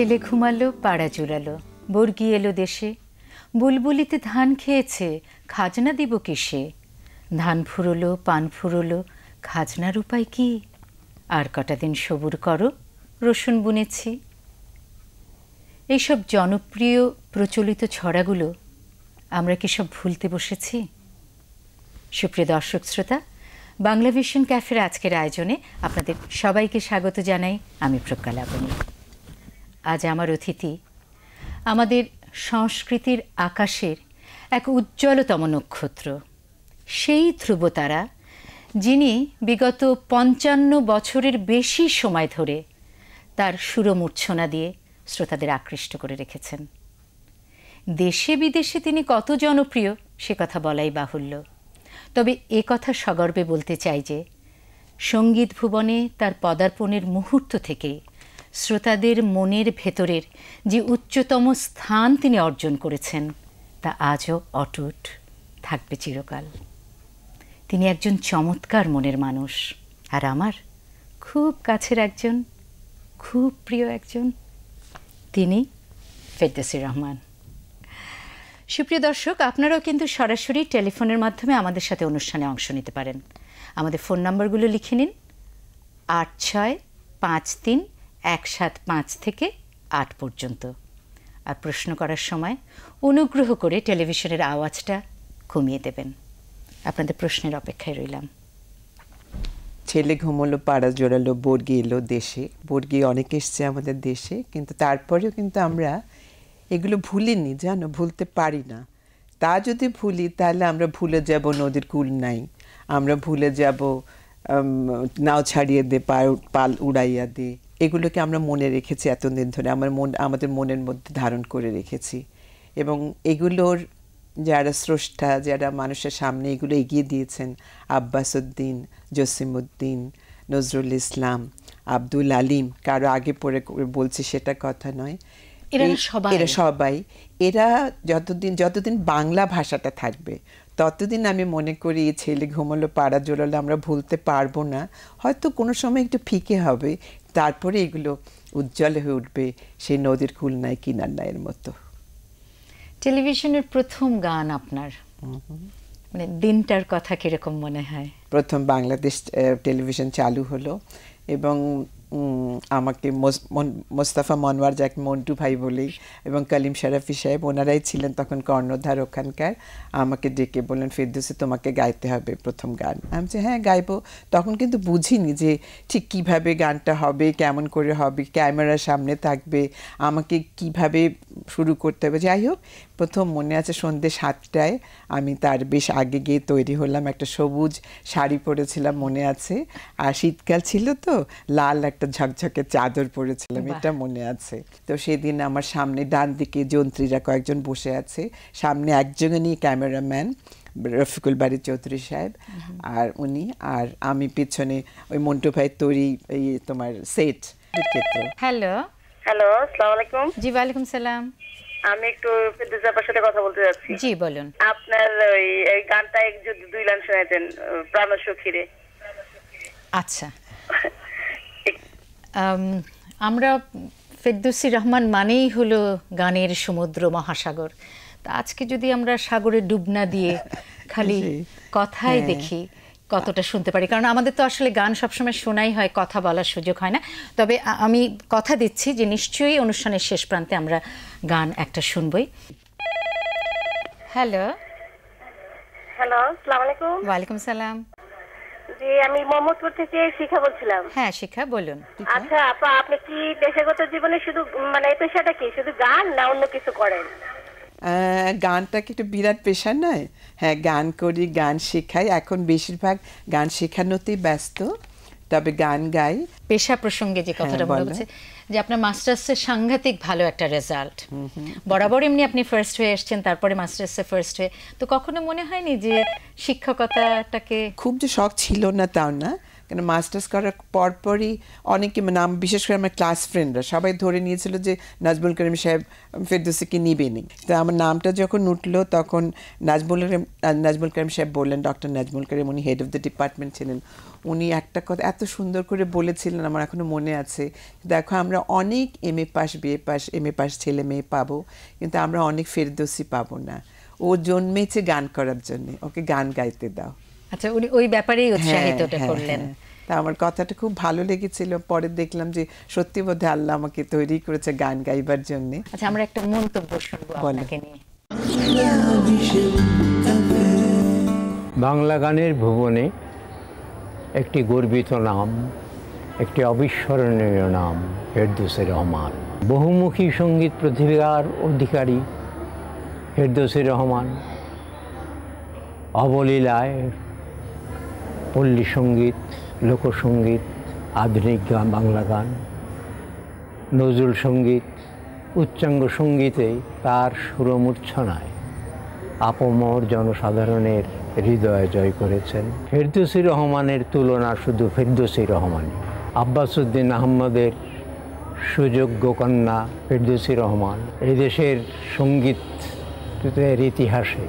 ছেলে ঘুমালো পাড়া জুড়ালো বর্গি এলো দেশে বুলবুলিতে ধান খেয়েছে খাজনা দিব কিসে ধান ফুরলো পান ফুরলো খাজনার উপায় কি আর কটা দিন সবুর করো রসুন বুনেছি এইসব জনপ্রিয় প্রচলিত ছড়াগুলো আমরা কি সব ভুলতে বসেছি সুপ্রিয় দর্শক শ্রোতা বাংলা ভিশন ক্যাফের আজকের আয়োজনে আপনাদের সবাইকে স্বাগত জানাই আমি প্রজ্ঞা লাবণী আজ আমার অতিথি আমাদের সংস্কৃতির আকাশের এক উজ্জ্বলতম নক্ষত্র সেই ধ্রুবতারা যিনি বিগত পঞ্চান্ন বছরের বেশি সময় ধরে তার সুরমূর্ছনা দিয়ে শ্রোতাদের আকৃষ্ট করে রেখেছেন দেশে বিদেশে তিনি কত জনপ্রিয় সে কথা বলাই বাহুল্য তবে এ কথা সগর্বে বলতে চাই যে সঙ্গীত ভুবনে তার পদার্পণের মুহূর্ত থেকেই শ্রোতাদের মনের ভেতরের যে উচ্চতম স্থান তিনি অর্জন করেছেন তা আজও অটুট থাকবে চিরকাল তিনি একজন চমৎকার মনের মানুষ আর আমার খুব কাছের একজন খুব প্রিয় একজন তিনি ফেরদৌসি রহমান সুপ্রিয় দর্শক আপনারাও কিন্তু সরাসরি টেলিফোনের মাধ্যমে আমাদের সাথে অনুষ্ঠানে অংশ নিতে পারেন আমাদের ফোন নম্বরগুলো লিখে নিন আট ছয় পাঁচ তিন এক সাত পাঁচ থেকে আট পর্যন্ত আর প্রশ্ন করার সময় অনুগ্রহ করে টেলিভিশনের আওয়াজটা কমিয়ে দেবেন আপনাদের প্রশ্নের অপেক্ষায় রইলাম ছেলে ঘুমলো পাড়া জোড়ালো বর্গি এলো দেশে বর্গি অনেক এসছে আমাদের দেশে কিন্তু তারপরেও কিন্তু আমরা এগুলো ভুলিনি জানো ভুলতে পারি না তা যদি ভুলি তাহলে আমরা ভুলে যাব নদীর কুল নাই আমরা ভুলে যাব নাও ছাড়িয়ে দে পাল উড়াইয়া দে এগুলোকে আমরা মনে রেখেছি এতদিন ধরে আমার মন আমাদের মনের মধ্যে ধারণ করে রেখেছি এবং এগুলোর যারা স্রষ্টা যারা মানুষের সামনে এগুলো এগিয়ে দিয়েছেন আব্বাসউদ্দিন জসিমউদ্দিন নজরুল ইসলাম আব্দুল আলিম কারো আগে পরে বলছি সেটা কথা নয় এরা সবাই এরা সবাই এরা যতদিন যতদিন বাংলা ভাষাটা থাকবে ততদিন আমি মনে করি ছেলে ঘুমলো পাড়া জোরালো আমরা ভুলতে পারবো না হয়তো কোনো সময় একটু ফিকে হবে তারপরে এগুলো উজ্জ্বল হয়ে উঠবে সেই নদীর কুল নাই কিনার নায়ের মতো টেলিভিশনের প্রথম গান আপনার মানে দিনটার কথা কীরকম মনে হয় প্রথম বাংলাদেশ টেলিভিশন চালু হলো এবং আমাকে মোস্তাফা মনোয়ার যাকে মন্টু ভাই বলি এবং কালিম শরাফি সাহেব ওনারাই ছিলেন তখন কর্ণধার ওখানকার আমাকে ডেকে বললেন ফেরদুসি তোমাকে গাইতে হবে প্রথম গান আমি যে হ্যাঁ গাইবো তখন কিন্তু বুঝিনি যে ঠিক কিভাবে গানটা হবে কেমন করে হবে ক্যামেরার সামনে থাকবে আমাকে কিভাবে শুরু করতে হবে যাই হোক প্রথম মনে আছে সন্ধ্যে সাতটায় আমি তার বেশ আগে গিয়ে তৈরি হলাম একটা সবুজ শাড়ি পরেছিলাম মনে আছে আর শীতকাল ছিল তো লাল একটা একটা ঝাঁকঝাঁকে চাদর পরেছিলাম এটা মনে আছে তো সেদিন আমার সামনে ডান দিকে যন্ত্রীরা কয়েকজন বসে আছে সামনে নিয়ে ক্যামেরাম্যান রফিকুল বাড়ি চৌধুরী সাহেব আর উনি আর আমি পিছনে ওই মন্টু ভাই তৈরি এই তোমার সেট হ্যালো হ্যালো আসসালামু জি ওয়ালাইকুম সালাম আমি একটু ফেরদৌস আপার সাথে কথা বলতে যাচ্ছি জি বলুন আপনার ওই এই গানটা এক যদি দুই লাইন শোনাতেন প্রাণ সখীরে আচ্ছা আমরা ফেরদৌসি রহমান মানেই হলো গানের সমুদ্র মহাসাগর তা আজকে যদি আমরা সাগরে ডুবনা দিয়ে খালি কথাই হ্যাঁ। দেখি কতটা শুনতে পারি কারণ আমাদের তো আসলে গান সবসময় শোনাই হয় কথা বলার সুযোগ হয় না তবে আমি কথা দিচ্ছি যে নিশ্চয়ই অনুষ্ঠানের শেষ প্রান্তে আমরা গান একটা শুনবই হ্যালো হ্যালো আসসালামু আলাইকুম ওয়ালাইকুম সালাম যে আমি মোহাম্মদপুর থেকে শিখা বলছিলাম হ্যাঁ শিখা বলুন আচ্ছা আপা আপনি কি পেশাগত জীবনে শুধু মানে পেশাটা কি শুধু গান না অন্য কিছু করেন গানটা কি একটু বিরাট পেশা নয় হ্যাঁ গান করি গান শেখাই এখন বেশিরভাগ গান শেখানোতেই ব্যস্ত তবে গান গাই পেশা প্রসঙ্গে যে হ্যাঁ, কথাটা মনে হচ্ছে যে আপনার মাস্টার্সে সাংঘাতিক ভালো একটা রেজাল্ট বরাবর এমনি আপনি ফার্স্ট হয়ে এসছেন তারপরে মাস্টার্সে ফার্স্ট হয়ে তো কখনো মনে হয়নি যে শিক্ষকতাটাকে খুব যে শখ ছিল না তাও না কেন মাস্টার্স করার পরপরই অনেকে মানে বিশেষ করে আমার ক্লাস ফ্রেন্ডরা সবাই ধরে নিয়েছিল যে নাজমুল করিম সাহেব নিবে নিবেনি তো আমার নামটা যখন উঠল তখন নাজমুল করিম নাজমুল করিম সাহেব বললেন ডক্টর নাজমুল করিম উনি হেড অফ দ্য ডিপার্টমেন্ট ছিলেন উনি একটা কথা এত সুন্দর করে বলেছিলেন আমার এখনও মনে আছে দেখো আমরা অনেক M A pass BA pass M A pass ছেলে মেয়ে পাবো কিন্তু আমরা অনেক ফেরদৌসি পাবো না ও জন্মেছে গান করার জন্যে ওকে গান গাইতে দাও আচ্ছা উনি ওই ব্যাপারেই উৎসাহিতটা হ্যাঁ, হ্যাঁ, করলেন হ্যাঁ। তা আমার কথাটা খুব ভালো লেগেছিল পরে দেখলাম যে সত্যি বোধে আল্লাহ আমাকে তৈরি করেছে গান গাইবার জন্য আচ্ছা আমরা একটা মন্তব্য শুনবো আপনাকে নিয়ে বাংলা গানের ভুবনে একটি গর্বিত নাম একটি অবিস্মরণীয় নাম হেরদোসে রহমান বহুমুখী সঙ্গীত প্রতিভার অধিকারী হেরদোসে রহমান অবলীলায় পল্লী সঙ্গীত লোকসঙ্গীত আধুনিক গান বাংলা গান নজরুল সঙ্গীত উচ্চাঙ্গ সঙ্গীতে তার সুরমূর্ছনায় আপমর জনসাধারণের হৃদয় জয় করেছেন ফেরদৌসি রহমানের তুলনা শুধু ফেরদৌসি রহমানই আব্বাসুদ্দিন আহমদের সুযোগ্য কন্যা ফেরদৌসি রহমান এই দেশের সঙ্গীতের ইতিহাসে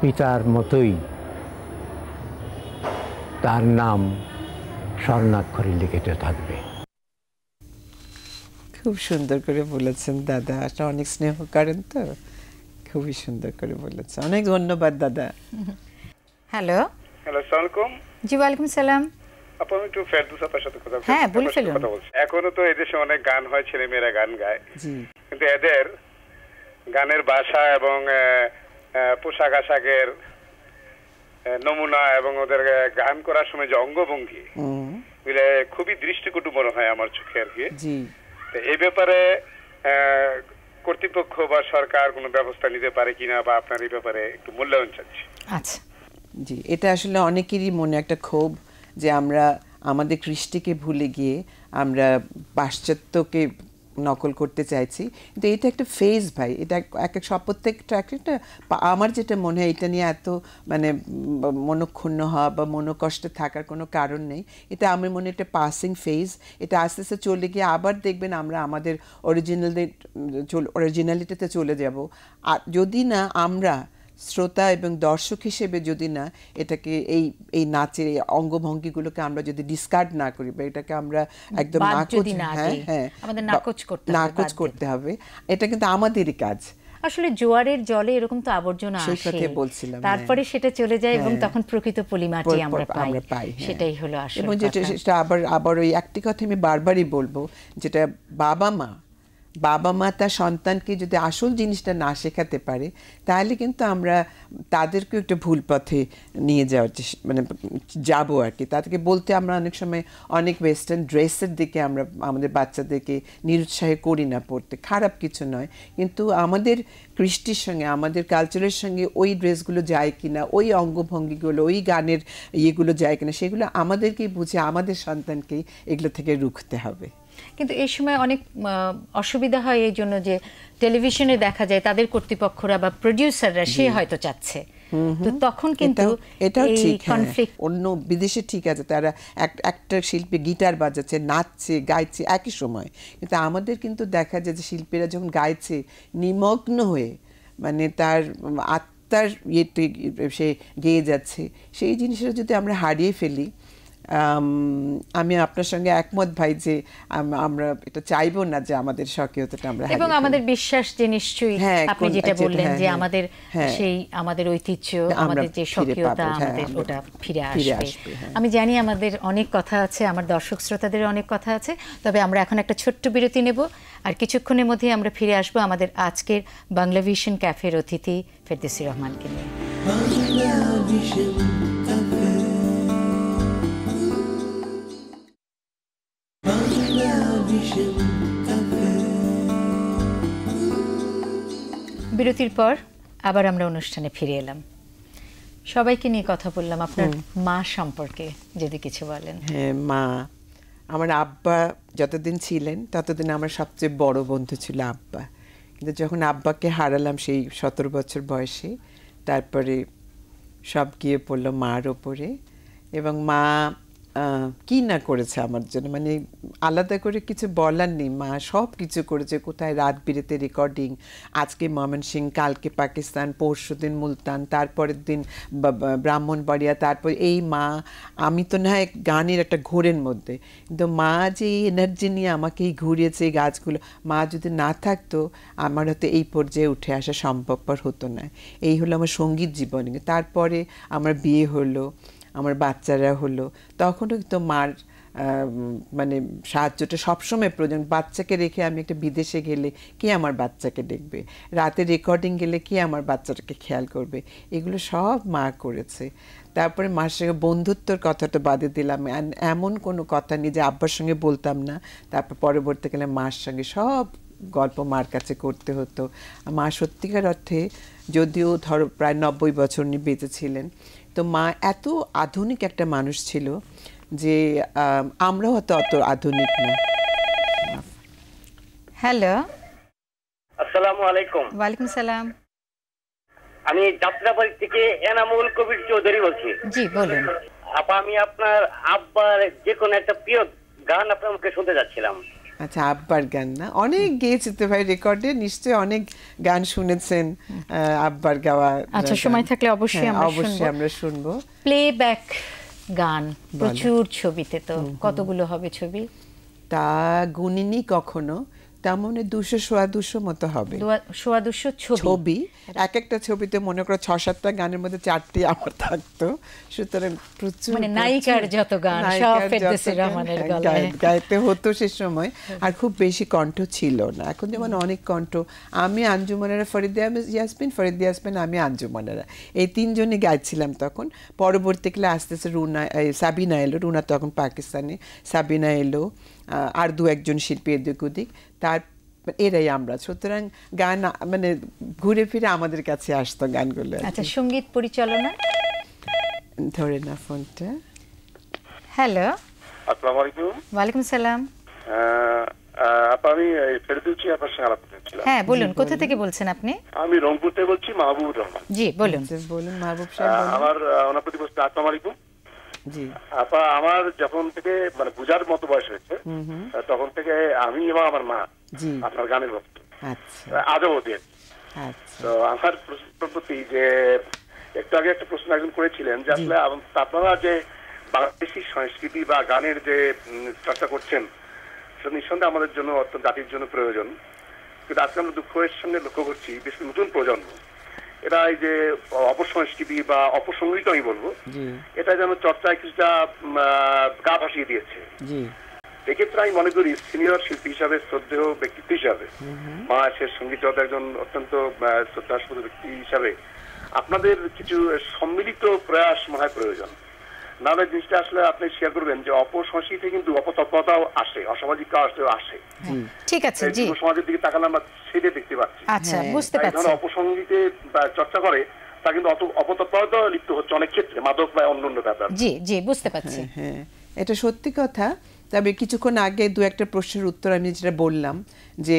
পিতার মতোই তার নাম স্বর্ণাক্ষরে লিখিত থাকবে খুব সুন্দর করে বলেছেন দাদা আসলে অনেক স্নেহ করেন তো খুবই সুন্দর করে বলেছে অনেক ধন্যবাদ দাদা হ্যালো হ্যালো সালাম জি ওয়ালাইকুম সালাম আপনার একটু ফেরদৌস আপনার সাথে কথা হ্যাঁ বলে ফেলুন এখনো তো এদেশে অনেক গান হয় ছেলে মেয়েরা গান গায় কিন্তু এদের গানের ভাষা এবং পোশাক আশাকের নমুনা এবং ওদের গান করার সময় যে অঙ্গভঙ্গি খুবই দৃষ্টিকটু মনে হয় আমার চোখে আর কি এই ব্যাপারে কর্তৃপক্ষ বা সরকার কোনো ব্যবস্থা নিতে পারে কিনা বা আপনার এই ব্যাপারে একটু মূল্যায়ন চাচ্ছি আচ্ছা জি এটা আসলে অনেকেরই মনে একটা ক্ষোভ যে আমরা আমাদের কৃষ্টিকে ভুলে গিয়ে আমরা পাশ্চাত্যকে নকল করতে চাইছি কিন্তু এটা একটা ফেজ ভাই এটা এক এক সব প্রত্যেকটা একটা আমার যেটা মনে হয় এটা নিয়ে এত মানে মনক্ষুণ্ণ হওয়া বা কষ্টে থাকার কোনো কারণ নেই এটা আমার মনে একটা পাসিং ফেজ এটা আস্তে আস্তে চলে গিয়ে আবার দেখবেন আমরা আমাদের অরিজিনাল অরিজিনালিটিতে চলে যাব আর যদি না আমরা শ্রোতা এবং দর্শক হিসেবে যদি না এটাকে এই এই নাচের এই অঙ্গভঙ্গিগুলোকে আমরা যদি ডিসকার্ড না করি বা এটাকে আমরা একদম নাকচ হ্যাঁ, হ্যাঁ, করতে হবে এটা কিন্তু আমাদেরই কাজ আসলে জোয়ারের জলে এরকম তো আবর্জনা আসে বলছিলাম তারপরে হ্যাঁ। সেটা চলে যায় এবং তখন প্রকৃত পলিমাটি আমরা পাই সেটাই হলো আসলে এবং যেটা আবার আবার ওই একটি কথা আমি বারবারই বলবো যেটা বাবা মা বাবা মা তার সন্তানকে যদি আসল জিনিসটা না শেখাতে পারে তাহলে কিন্তু আমরা তাদেরকে একটা ভুল পথে নিয়ে যাওয়ার চেষ্টা মানে যাবো আর কি তাদেরকে বলতে আমরা অনেক সময় অনেক ওয়েস্টার্ন ড্রেসের দিকে আমরা আমাদের বাচ্চাদেরকে নিরুৎসাহ করি না পড়তে খারাপ কিছু নয় কিন্তু আমাদের কৃষ্টির সঙ্গে আমাদের কালচারের সঙ্গে ওই ড্রেসগুলো যায় কি না ওই অঙ্গভঙ্গিগুলো ওই গানের ইয়েগুলো যায় কিনা সেগুলো আমাদেরকেই বুঝে আমাদের সন্তানকেই এগুলো থেকে রুখতে হবে কিন্তু এই সময় অনেক অসুবিধা হয় এই জন্য যে টেলিভিশনে দেখা যায় তাদের কর্তৃপক্ষরা বা প্রডিউসাররা সে হয়তো চাচ্ছে তো তখন কিন্তু এটা ঠিক কনফ্লিক্ট হ্যাঁ। অন্য বিদেশে ঠিক আছে তারা একটা শিল্পী গিটার বাজাচ্ছে নাচছে গাইছে একই সময় কিন্তু আমাদের কিন্তু দেখা যায় যে শিল্পীরা যখন গাইছে নিমগ্ন হয়ে মানে তার আত্মার ইয়েতে সে গেয়ে যাচ্ছে সেই জিনিসটা যদি আমরা হারিয়ে ফেলি আমি আপনার সঙ্গে একমত ভাই যে আমরা এটা চাইবো না যে আমাদের স্বকীয়তাটা আমরা এবং আমাদের বিশ্বাস যে নিশ্চয়ই হ্যাঁ, আপনি যেটা বললেন হ্যাঁ, যে হ্যাঁ, আমাদের সেই আমাদের ঐতিহ্য আমাদের যে স্বকীয়তা আমাদের ওটা ফিরে আসবে আমি জানি আমাদের অনেক কথা আছে আমার দর্শক শ্রোতাদের অনেক কথা আছে তবে আমরা এখন একটা ছোট্ট বিরতি নেব আর কিছুক্ষণের মধ্যে আমরা ফিরে আসব আমাদের আজকের বাংলা ভিশন ক্যাফের অতিথি ফেরদেসি রহমানকে নিয়ে বিরতির পর আবার আমরা অনুষ্ঠানে ফিরে এলাম সবাইকে নিয়ে কথা বললাম আপনার মা সম্পর্কে যদি কিছু বলেন হ্যাঁ মা আমার আব্বা যতদিন ছিলেন ততদিন আমার সবচেয়ে বড় বন্ধু ছিল আব্বা কিন্তু যখন আব্বাকে হারালাম সেই সতেরো বছর বয়সে তারপরে সব গিয়ে পড়লো মার ওপরে এবং মা কি না করেছে আমার জন্য মানে আলাদা করে কিছু বলার নেই মা সব কিছু করেছে কোথায় রাত বিরেতে রেকর্ডিং আজকে সিং কালকে পাকিস্তান পরশু দিন মুলতান তারপরের দিন ব্রাহ্মণবাড়িয়া তারপর এই মা আমি তো না এক গানের একটা ঘোরের মধ্যে কিন্তু মা যে এই এনার্জি নিয়ে আমাকে এই ঘুরিয়েছে এই গাছগুলো মা যদি না থাকতো আমার হয়তো এই পর্যায়ে উঠে আসা সম্ভবপর হতো না এই হলো আমার সঙ্গীত জীবন তারপরে আমার বিয়ে হলো আমার বাচ্চারা হলো তখনও তো মার মানে সাহায্যটা সবসময় প্রয়োজন বাচ্চাকে রেখে আমি একটা বিদেশে গেলে কে আমার বাচ্চাকে দেখবে রাতে রেকর্ডিং গেলে কে আমার বাচ্চাটাকে খেয়াল করবে এগুলো সব মা করেছে তারপরে মার সঙ্গে বন্ধুত্বর কথা তো বাদে দিলাম এমন কোনো কথা নিয়ে যে আব্বার সঙ্গে বলতাম না তারপর পরবর্তীকালে মার সঙ্গে সব গল্প মার কাছে করতে হতো মা সত্যিকার অর্থে যদিও ধরো প্রায় নব্বই বছর নিয়ে বেঁচেছিলেন ছিলেন তো মা এত আধুনিক একটা মানুষ ছিল যে আমরাও হয়তো অত আধুনিক না হ্যালো আসসালামু আলাইকুম ওয়ালাইকুম সালাম আমি যাত্রাবাড়ি থেকে এনামুল কবির চৌধুরী বলছি জি বলুন আপা আমি আপনার আব্বার যে কোনো একটা প্রিয় গান আপনার মুখে শুনতে যাচ্ছিলাম আচ্ছা আব্বার গান না অনেক গেয়েছে তো ভাই রেকর্ডে নিশ্চয়ই অনেক গান শুনেছেন আব্বার গাওয়া আচ্ছা সময় থাকলে অবশ্যই হ্যাঁ, অবশ্যই আমরা শুনবো প্লেব্যাক গান প্রচুর ছবিতে তো কতগুলো হবে ছবি তা গুনিনি কখনো তার মানে দুশো সোয়া দুশো মতো হবে সোয়া দুশো ছবি এক একটা ছবিতে মনে করো ছ সাতটা গানের মধ্যে চারটি আমার থাকতো সুতরাং প্রচুর মানে নায়িকার যত গান হ্যাঁ, গাইতে হতো সে সময় আর খুব বেশি কণ্ঠ ছিল না এখন যেমন অনেক কণ্ঠ আমি আঞ্জুমানেরা ফরিদিয়া ইয়াসমিন ফরিদিয়া ইয়াসমিন আমি আঞ্জুমানেরা এই তিনজনই গাইছিলাম তখন পরবর্তীকালে আস্তে আস্তে রুনা সাবিনা এলো রুনা তখন পাকিস্তানে সাবিনা এলো আর দু একজন শিল্পী এদিক ওদিক তার এরাই আমরা সুতরাং গান মানে ঘুরে ফিরে আমাদের কাছে আসতো গানগুলো আচ্ছা সঙ্গীত পরিচালনা ধরে না ফোনটা হ্যালো আসসালামু আলাইকুম ওয়ালাইকুম সালাম আমি ফেরদৌসি আপনার সঙ্গে আলাপ করছিলাম হ্যাঁ বলুন কোথা থেকে বলছেন আপনি আমি রংপুর থেকে বলছি মাহবুব রহমান জি বলুন আচ্ছা, বলুন মাহবুব সাহেব আমার ওনার প্রতি আসসালামু আলাইকুম আপা আমার যখন থেকে মানে বুঝার মতো বয়স হয়েছে তখন থেকে আমি এবং আমার মা আপনার গানের ভক্ত আচ্ছা। আজও ওদের আচ্ছা। তো আমার প্রশ্ন প্রতি যে একটু আগে একটা প্রশ্ন একজন করেছিলেন যে আসলে আপনারা যে বাংলাদেশি সংস্কৃতি বা গানের যে চর্চা করছেন সেটা নিঃসন্দেহে আমাদের জন্য অর্থাৎ জাতির জন্য প্রয়োজন কিন্তু আজকে আমরা দুঃখের সঙ্গে লক্ষ্য করছি বেশ নতুন প্রজন্ম এটা এই যে অপসংস্কৃতি বা অপসংগীত আমি বলবো এটা যেন চর্চায় কিছুটা গা ভাসিয়ে দিয়েছে এক্ষেত্রে আমি মনে করি সিনিয়র শিল্পী হিসাবে শ্রদ্ধেয় ব্যক্তিত্ব হিসাবে মা সে সঙ্গীত একজন অত্যন্ত শ্রদ্ধাস্পদ ব্যক্তি হিসাবে আপনাদের কিছু সম্মিলিত প্রয়াস মনে হয় প্রয়োজন নানা জিনিসটা আসলে আপনি শেয়ার করবেন যে অপসংস্কৃতি কিন্তু অপতৎপরতাও আসে অসামাজিক কাজও আসে হ্যাঁ, ঠিক আছে জি সমাজের দিকে তাকালে আমরা সেটা দেখতে পাচ্ছি আচ্ছা হ্যাঁ। বুঝতে পারছি যখন অপসংস্কৃতি চর্চা করে তা কিন্তু অত অপতৎপরতা লিপ্ত হচ্ছে অনেক ক্ষেত্রে মাদক বা অন্য অন্য ব্যাপার জি জি বুঝতে পারছি হ্যাঁ, হ্যাঁ এটা সত্যি কথা তবে কিছুক্ষণ আগে দু একটা প্রশ্নের উত্তর আমি যেটা বললাম যে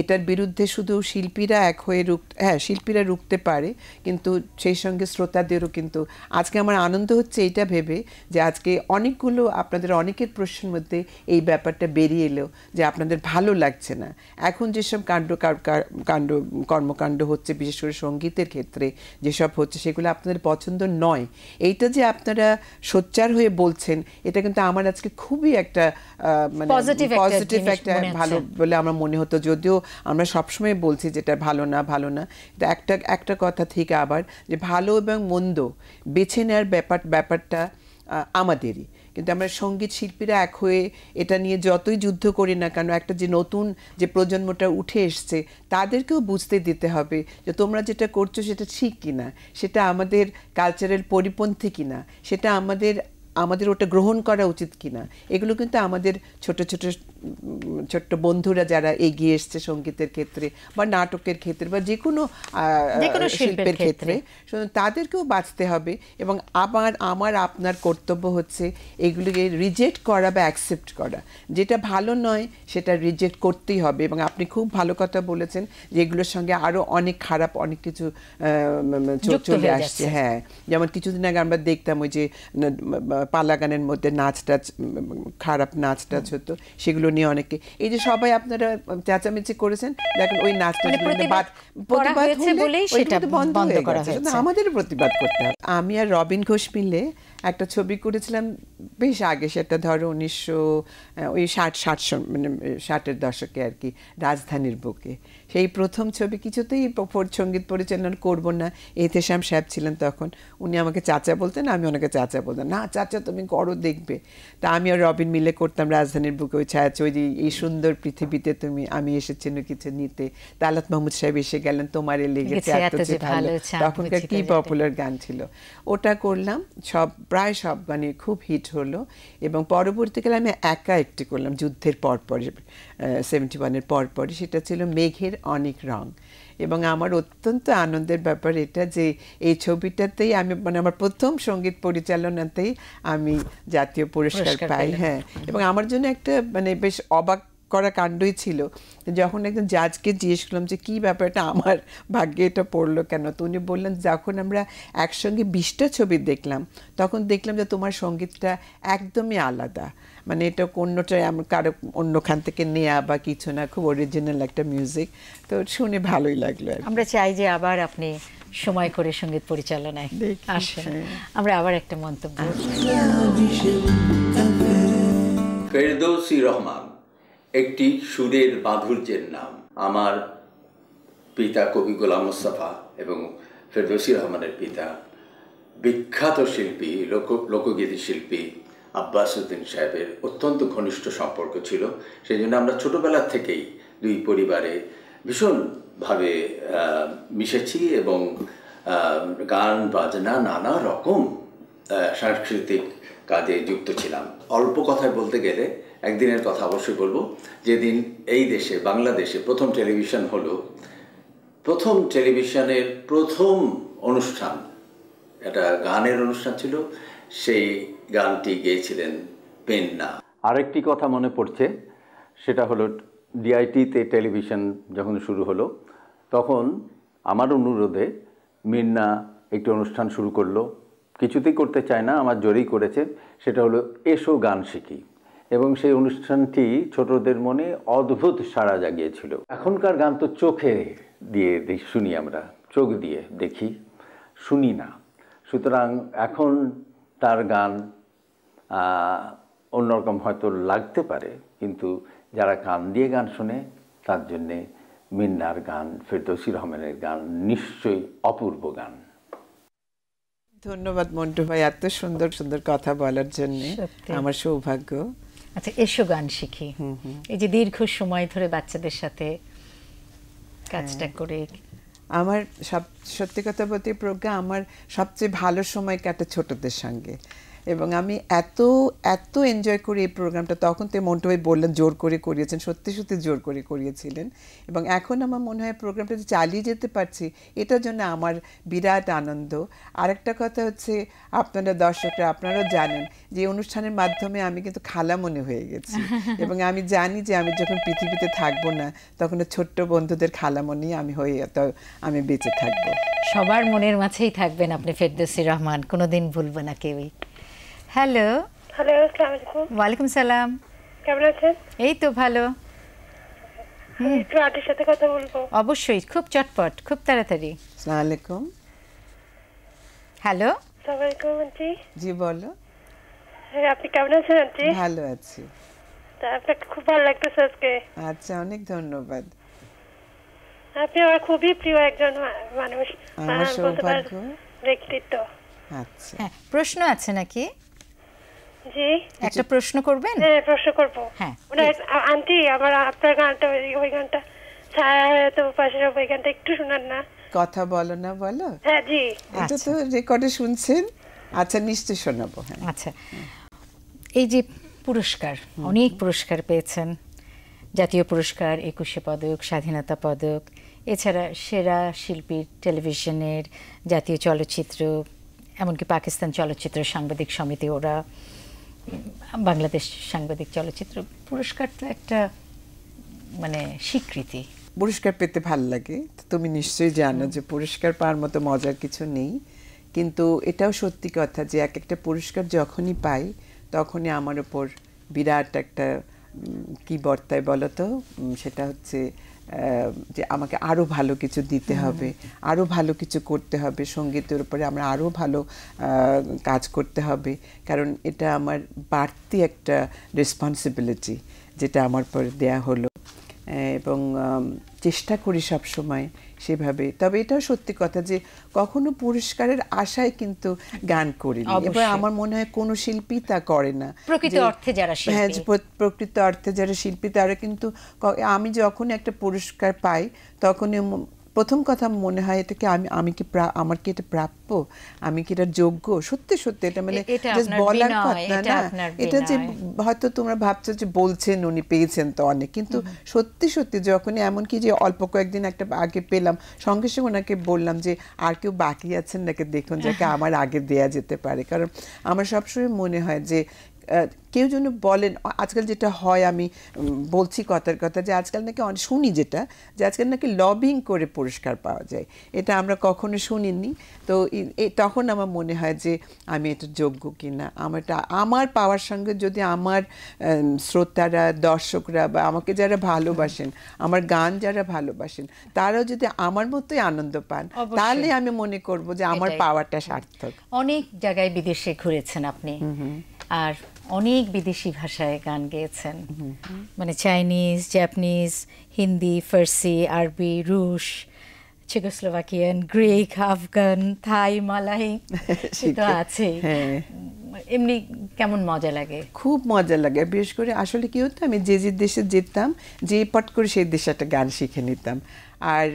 এটার বিরুদ্ধে শুধু শিল্পীরা এক হয়ে রুখ হ্যাঁ শিল্পীরা রুখতে পারে কিন্তু সেই সঙ্গে শ্রোতাদেরও কিন্তু আজকে আমার আনন্দ হচ্ছে এটা ভেবে যে আজকে অনেকগুলো আপনাদের অনেকের প্রশ্নের মধ্যে এই ব্যাপারটা বেরিয়ে এলো যে আপনাদের ভালো লাগছে না এখন যেসব কাণ্ড কাণ্ড কর্মকাণ্ড হচ্ছে বিশেষ করে সঙ্গীতের ক্ষেত্রে যেসব হচ্ছে সেগুলো আপনাদের পছন্দ নয় এইটা যে আপনারা সোচ্চার হয়ে বলছেন এটা কিন্তু আমার আজকে খুবই একটা মানে পজিটিভ একটা ভালো বলে আমার মনে হতো যদিও আমরা সবসময় বলছি যেটা ভালো না ভালো না একটা একটা কথা থেকে আবার যে ভালো এবং মন্দ বেছে নেওয়ার ব্যাপার ব্যাপারটা আমাদেরই কিন্তু আমরা সঙ্গীত শিল্পীরা এক হয়ে এটা নিয়ে যতই যুদ্ধ করি না কেন একটা যে নতুন যে প্রজন্মটা উঠে এসছে তাদেরকেও বুঝতে দিতে হবে যে তোমরা যেটা করছো সেটা ঠিক কিনা সেটা আমাদের কালচারাল পরিপন্থী কিনা সেটা আমাদের আমাদের ওটা গ্রহণ করা উচিত কিনা এগুলো কিন্তু আমাদের ছোট ছোট ছোট্ট বন্ধুরা যারা এগিয়ে এসছে সঙ্গীতের ক্ষেত্রে বা নাটকের ক্ষেত্রে বা যে কোনো শিল্পের ক্ষেত্রে তাদেরকেও বাঁচতে হবে এবং আবার আমার আপনার কর্তব্য হচ্ছে এগুলিকে রিজেক্ট করা বা অ্যাকসেপ্ট করা যেটা ভালো নয় সেটা রিজেক্ট করতেই হবে এবং আপনি খুব ভালো কথা বলেছেন যে এগুলোর সঙ্গে আরও অনেক খারাপ অনেক কিছু চলে আসছে হ্যাঁ যেমন কিছুদিন আগে আমরা দেখতাম ওই যে পালা গানের মধ্যে নাচ টাচ খারাপ নাচ টাচ হতো সেগুলো নিয়ে অনেকে এই যে সবাই আপনারা চেঁচামেচি করেছেন দেখেন ওই নাচটা মানে আমাদের প্রতিবাদ করতে হবে আমি আর রবিন ঘোষ মিলে একটা ছবি করেছিলাম বেশ আগে সেটা ধরো উনিশশো ওই ষাট ষাট মানে ষাটের দশকে আর কি রাজধানীর বুকে সেই প্রথম ছবি কিছুতেই সঙ্গীত পরিচালনা করব না এতে শ্যাম সাহেব ছিলেন তখন উনি আমাকে চাচা বলতেন আমি ওনাকে চাচা বলতাম না চাচা তুমি করো দেখবে তা আমি আর রবিন মিলে করতাম রাজধানীর বুকে ওই ছায়া ওই যে এই সুন্দর পৃথিবীতে তুমি আমি এসেছি কিছু নিতে তালাত মাহমুদ সাহেব এসে গেলেন তোমার লেগেছে তখনকার কি পপুলার গান ছিল ওটা করলাম সব প্রায় সব মানে খুব হিট হলো এবং পরবর্তীকালে আমি একা একটি করলাম যুদ্ধের পরপরে সেভেন্টি ওয়ানের পরপরে সেটা ছিল মেঘের অনেক রং এবং আমার অত্যন্ত আনন্দের ব্যাপার এটা যে এই ছবিটাতেই আমি মানে আমার প্রথম সঙ্গীত পরিচালনাতেই আমি জাতীয় পুরস্কার পাই হ্যাঁ এবং আমার জন্য একটা মানে বেশ অবাক করা কাণ্ডই ছিল যখন একজন জাজকে জিজ্ঞেস করলাম যে কী ব্যাপারটা আমার ভাগ্যে এটা পড়লো কেন তো উনি বললেন যখন আমরা একসঙ্গে বিশটা ছবি দেখলাম তখন দেখলাম যে তোমার সঙ্গীতটা একদমই আলাদা মানে এটা অন্যটাই আমার কারো অন্যখান থেকে নেয়া বা কিছু না খুব অরিজিনাল একটা মিউজিক তো শুনে ভালোই লাগলো আমরা চাই যে আবার আপনি সময় করে সঙ্গীত পরিচালনায় আসেন হ্যাঁ। আমরা আবার একটা মন্তব্য আচ্ছা। ফেরদৌসি রহমান একটি সুরের বাধুর্যের নাম আমার পিতা কবি গোলাম মোস্তফা এবং ফেরদৌসি রহমানের পিতা বিখ্যাত শিল্পী লোক লোকগীতি শিল্পী আব্বাস উদ্দিন সাহেবের অত্যন্ত ঘনিষ্ঠ সম্পর্ক ছিল সেই জন্য আমরা ছোটোবেলার থেকেই দুই পরিবারে ভীষণভাবে মিশেছি এবং গান বাজনা নানা রকম সাংস্কৃতিক কাজে যুক্ত ছিলাম অল্প কথায় বলতে গেলে একদিনের কথা অবশ্যই বলবো যেদিন এই দেশে বাংলাদেশে প্রথম টেলিভিশন হলো প্রথম টেলিভিশনের প্রথম অনুষ্ঠান একটা গানের অনুষ্ঠান ছিল সেই গানটি গেয়েছিলেন পেন্না আরেকটি কথা মনে পড়ছে সেটা হলো ডিআইটিতে টেলিভিশন যখন শুরু হলো তখন আমার অনুরোধে মিন্না একটি অনুষ্ঠান শুরু করলো কিছুতেই করতে চায় না আমার জোরেই করেছে সেটা হলো এসো গান শিখি এবং সেই অনুষ্ঠানটি ছোটদের মনে অদ্ভুত সাড়া জাগিয়েছিল এখনকার গান তো চোখে দিয়ে শুনি আমরা চোখ দিয়ে দেখি শুনি না সুতরাং এখন তার গান অন্যরকম হয়তো লাগতে পারে কিন্তু যারা কান দিয়ে গান শুনে তার জন্যে মিন্নার গান ফেরদৌসি রহমানের গান নিশ্চয়ই অপূর্ব গান ধন্যবাদ মন্টু ভাই এত সুন্দর সুন্দর কথা বলার জন্য আমার সৌভাগ্য আচ্ছা এসো গান শিখি এই যে দীর্ঘ সময় ধরে বাচ্চাদের সাথে কাজটা হ্যাঁ। করে আমার সব সত্যি কথা বলতে প্রজ্ঞা আমার সবচেয়ে ভালো সময় কাটে ছোটদের সঙ্গে এবং আমি এত এত এনজয় করি এই প্রোগ্রামটা তখন তো মন্টু ভাই বললেন জোর করে করিয়েছেন সত্যি সত্যি জোর করে করিয়েছিলেন এবং এখন আমার মনে হয় প্রোগ্রামটা চালিয়ে যেতে পারছি এটার জন্য আমার বিরাট আনন্দ আরেকটা কথা হচ্ছে আপনারা দর্শকরা আপনারাও জানেন যে অনুষ্ঠানের মাধ্যমে আমি কিন্তু মনে হয়ে গেছি এবং আমি জানি যে আমি যখন পৃথিবীতে থাকবো না তখন ছোট্ট বন্ধুদের খালামনেই আমি হয়ে আমি বেঁচে থাকবো সবার মনের মাঝেই থাকবেন আপনি ফেরদৌসি রহমান কোনোদিন ভুলবো না কেউই হ্যালো হ্যালো আসসালামু আলাইকুম ওয়ালাইকুম সালাম কেমন আছেন এই তো ভালো একটু আটির সাথে কথা বলবো অবশ্যই খুব চটপট খুব তাড়াতাড়ি আসসালামু আলাইকুম হ্যালো আসসালামু আলাইকুম জি বলো হ্যাঁ, আপনি কেমন আছেন আন্টি ভালো আছি আপনাকে খুব ভালো লাগতেছে আজকে আচ্ছা অনেক ধন্যবাদ আপনি আমার খুবই প্রিয় একজন মানুষ আমার সৌভাগ্য ব্যক্তিত্ব আচ্ছা হ্যাঁ, প্রশ্ন আছে নাকি একটা প্রশ্ন করবেন হ্যাঁ প্রশ্ন করব হ্যাঁ আন্টি আমার আপনার গানটা ওই গানটা হ্যাঁ, আচ্ছা। আচ্ছা, হ্যাঁ। আচ্ছা। এই যে পুরস্কার অনেক পুরস্কার পেয়েছেন জাতীয় পুরস্কার একুশে পদক স্বাধীনতা পদক এছাড়া সেরা শিল্পীর টেলিভিশনের জাতীয় চলচ্চিত্র এমনকি পাকিস্তান চলচ্চিত্র সাংবাদিক সমিতি ওরা বাংলাদেশ সাংবাদিক চলচ্চিত্র পুরস্কার তো একটা মানে স্বীকৃতি পুরস্কার পেতে ভাল লাগে তুমি নিশ্চয়ই জানো যে পুরস্কার পাওয়ার মতো মজার কিছু নেই কিন্তু এটাও সত্যি কথা যে এক একটা পুরস্কার যখনই পাই তখনই আমার ওপর বিরাট একটা কি বর্তায় বলতো সেটা হচ্ছে যে আমাকে আরও ভালো কিছু দিতে হবে আরও ভালো কিছু করতে হবে সঙ্গীতের উপরে আমার আরও ভালো কাজ করতে হবে কারণ এটা আমার বাড়তি একটা রেসপন্সিবিলিটি যেটা আমার পরে দেয়া হলো এবং চেষ্টা করি সবসময় সময় সেভাবে তবে এটা সত্যি কথা যে কখনো পুরস্কারের আশায় কিন্তু গান করি এবার আমার মনে হয় কোনো শিল্পী তা করে না প্রকৃত অর্থে যারা হ্যাঁ প্রকৃত অর্থে যারা শিল্পী তারা কিন্তু আমি যখন একটা পুরস্কার পাই তখনই প্রথম কথা মনে হয় এটাকে আমি আমি কি আমার কি এটা প্রাপ্য আমি কি এটা যোগ্য সত্যি সত্যি এটা মানে বলার কথা না এটা যে হয়তো তোমরা ভাবছো যে বলছেন উনি পেয়েছেন তো অনেক কিন্তু সত্যি সত্যি যখনই এমনকি যে অল্প কয়েকদিন একটা আগে পেলাম সঙ্গে সঙ্গে ওনাকে বললাম যে আর কেউ বাকি আছেন নাকি দেখুন যাকে আমার আগে দেয়া যেতে পারে কারণ আমার সবসময় মনে হয় যে কেউ যেন বলেন আজকাল যেটা হয় আমি বলছি কথার কথা যে আজকাল নাকি শুনি যেটা যে আজকাল নাকি লবিং করে পুরস্কার পাওয়া যায় এটা আমরা কখনো শুনিনি তো তখন আমার মনে হয় যে আমি এটা যোগ্য কিনা আমারটা আমার পাওয়ার সঙ্গে যদি আমার শ্রোতারা দর্শকরা বা আমাকে যারা ভালোবাসেন আমার গান যারা ভালোবাসেন তারাও যদি আমার মতোই আনন্দ পান তাহলে আমি মনে করব যে আমার পাওয়ারটা সার্থক অনেক জায়গায় বিদেশে ঘুরেছেন আপনি আর অনেক বিদেশি ভাষায় গান গেয়েছেন মানে চাইনিজ জাপানিজ হিন্দি ফার্সি আরবি রুশ চেকোস্লোভাকিয়ান গ্রিক আফগান থাই মালাই সেটা আছে হ্যাঁ। এমনি কেমন মজা লাগে খুব মজা লাগে বিশেষ করে আসলে কি হতো আমি যে যে দেশে যেতাম যে পট করে সেই দেশে একটা গান শিখে নিতাম আর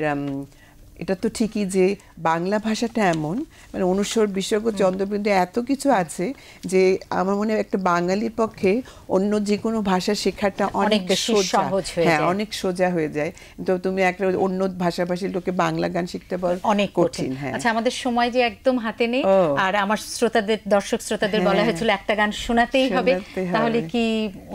এটা তো ঠিকই যে বাংলা ভাষাটা এমন মানে অনুসর বিসর্গ চন্দ্রবিন্দু এত কিছু আছে যে আমার মনে হয় একটা বাঙালির পক্ষে অন্য যে কোনো ভাষা শেখাটা অনেক সোজা হ্যাঁ অনেক সোজা হয়ে যায় তো তুমি একটা অন্য ভাষাভাষীর লোকে বাংলা গান শিখতে পারো অনেক কঠিন হ্যাঁ আচ্ছা আমাদের সময় যে একদম হাতে নেই আর আমার শ্রোতাদের দর্শক শ্রোতাদের বলা হ্যাঁ। হয়েছিল একটা গান শোনাতেই হবে তাহলে কি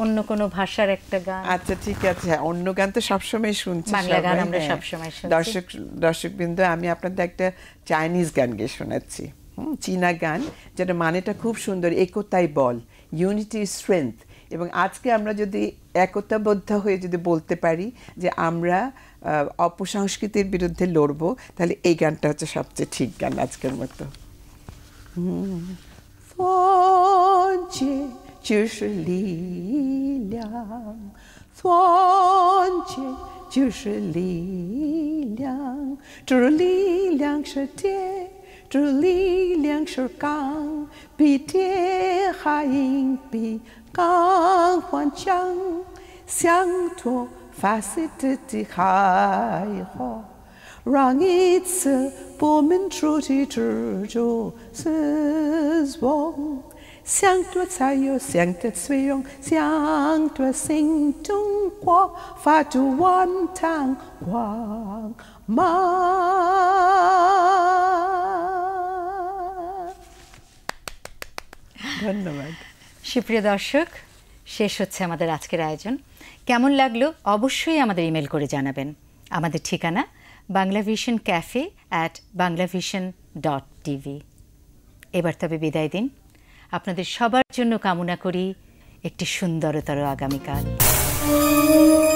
অন্য কোনো ভাষার একটা গান আচ্ছা ঠিক আছে হ্যাঁ, অন্য গান তো সবসময় শুনছি বাংলা গান আমরা হ্যাঁ। সবসময় শুনছি দর্শক দর্শক দর্শকবৃন্দ আমি আপনাদের একটা চাইনিজ গান গিয়ে শোনাচ্ছি চীনা গান যেটা মানেটা খুব সুন্দর একতাই বল ইউনিটি স্ট্রেংথ এবং আজকে আমরা যদি একতাবদ্ধ হয়ে যদি বলতে পারি যে আমরা অপসংস্কৃতির বিরুদ্ধে লড়ব তাহলে এই গানটা হচ্ছে সবচেয়ে ঠিক গান আজকের মতো হুম 就是力量，这力量是铁，这力量是钢，比铁还硬，比钢还强。想做发射的铁火，让一次不明主的执着死亡。ধন্যবাদ সুপ্রিয় দর্শক শেষ হচ্ছে আমাদের আজকের আয়োজন কেমন লাগলো অবশ্যই আমাদের ইমেল করে জানাবেন আমাদের ঠিকানা Banglavision cafe at Banglavision dot TV এবার তবে বিদায় দিন আপনাদের সবার জন্য কামনা করি একটি সুন্দরতর আগামীকাল